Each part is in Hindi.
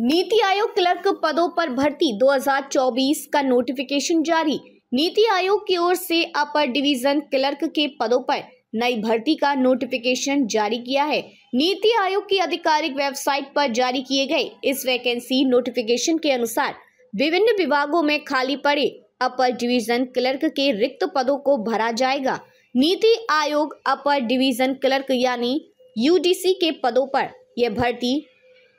नीति आयोग क्लर्क पदों पर भर्ती 2024 का नोटिफिकेशन जारी नीति आयोग की ओर से अपर डिवीजन क्लर्क के पदों पर नई भर्ती का नोटिफिकेशन जारी किया है नीति आयोग की आधिकारिक वेबसाइट पर जारी किए गए इस वैकेंसी नोटिफिकेशन के अनुसार विभिन्न विभागों में खाली पड़े अपर डिवीजन क्लर्क के रिक्त पदों को भरा जाएगा NITI Aayog upper division clerk यानी यूडीसी के पदों पर यह भर्ती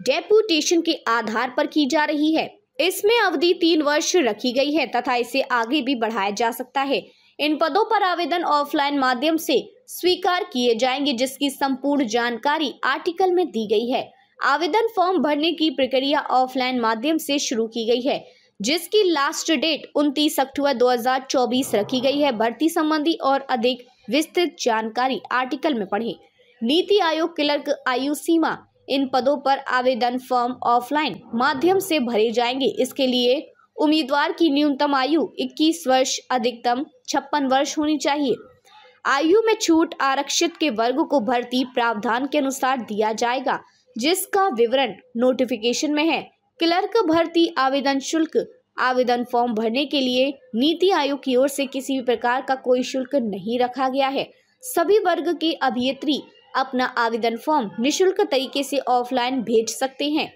डेपुटेशन के आधार पर की जा रही है इसमें अवधि तीन वर्ष रखी गई है तथा इसे आगे भी बढ़ाया जा सकता है इन पदों पर आवेदन ऑफलाइन माध्यम से स्वीकार किए जाएंगे जिसकी संपूर्ण जानकारी आर्टिकल में दी गई है आवेदन फॉर्म भरने की प्रक्रिया ऑफलाइन माध्यम से शुरू की गई है जिसकी लास्ट डेट 29 अक्टूबर 2024 रखी गई है भर्ती संबंधी और अधिक विस्तृत जानकारी आर्टिकल में पढ़ें नीति आयोग क्लर्क आयु सीमा इन पदों पर आवेदन फॉर्म ऑफलाइन माध्यम से भरे जाएंगे इसके लिए उम्मीदवार की न्यूनतम आयु 21 वर्ष अधिकतम छप्पन वर्ष होनी चाहिए आयु में छूट आरक्षित के वर्ग को भर्ती प्रावधान के अनुसार दिया जाएगा जिसका विवरण नोटिफिकेशन में है क्लर्क भर्ती आवेदन शुल्क आवेदन फॉर्म भरने के लिए नीति आयोग की ओर से किसी भी प्रकार का कोई शुल्क नहीं रखा गया है सभी वर्ग के अभियत्री अपना आवेदन फॉर्म निशुल्क तरीके से ऑफलाइन भेज सकते हैं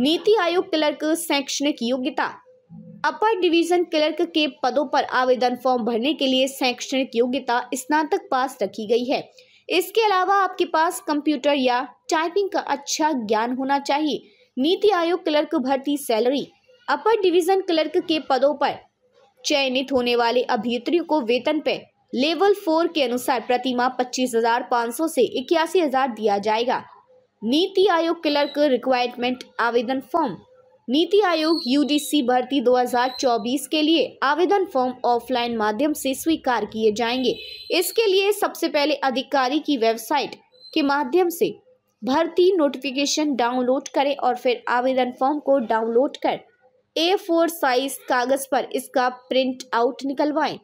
नीति आयोग क्लर्क शैक्षणिक योग्यता अपर डिवीजन क्लर्क के पदों पर आवेदन फॉर्म भरने के लिए शैक्षणिक योग्यता स्नातक पास रखी गई है इसके अलावा आपके पास कंप्यूटर या टाइपिंग का अच्छा ज्ञान होना चाहिए नीति आयोग क्लर्क भर्ती सैलरी अपर डिवीजन क्लर्क के पदों पर चयनित होने वाले अभियुक्तियों को वेतन पे लेवल फोर के अनुसार प्रति माह पच्चीस हजार पाँच सौ से इक्यासी हजार दिया जाएगा नीति आयोग क्लर्क रिक्वायरमेंट आवेदन फॉर्म नीति आयोग यूजीसी भर्ती 2024 के लिए आवेदन फॉर्म ऑफलाइन माध्यम से स्वीकार किए जाएंगे इसके लिए सबसे पहले अधिकारी की वेबसाइट के माध्यम से भर्ती नोटिफिकेशन डाउनलोड करें और फिर आवेदन फॉर्म को डाउनलोड कर ए फोर साइज कागज़ पर इसका प्रिंट आउट निकलवाएं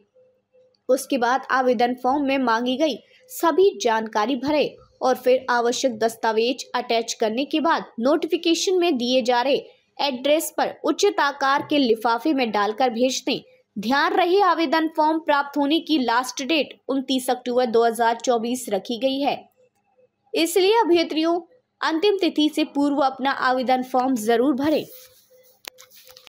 उसके बाद आवेदन फॉर्म में मांगी गई सभी जानकारी भरे और फिर आवश्यक दस्तावेज अटैच करने के बाद नोटिफिकेशन में दिए जा रहे एड्रेस पर उचित आकार के लिफाफे में डालकर भेज दें ध्यान रहे आवेदन फॉर्म प्राप्त होने की लास्ट डेट 29 अक्टूबर 2024 रखी गई है इसलिए अभ्यर्थियों अंतिम तिथि से पूर्व अपना आवेदन फॉर्म जरूर भरें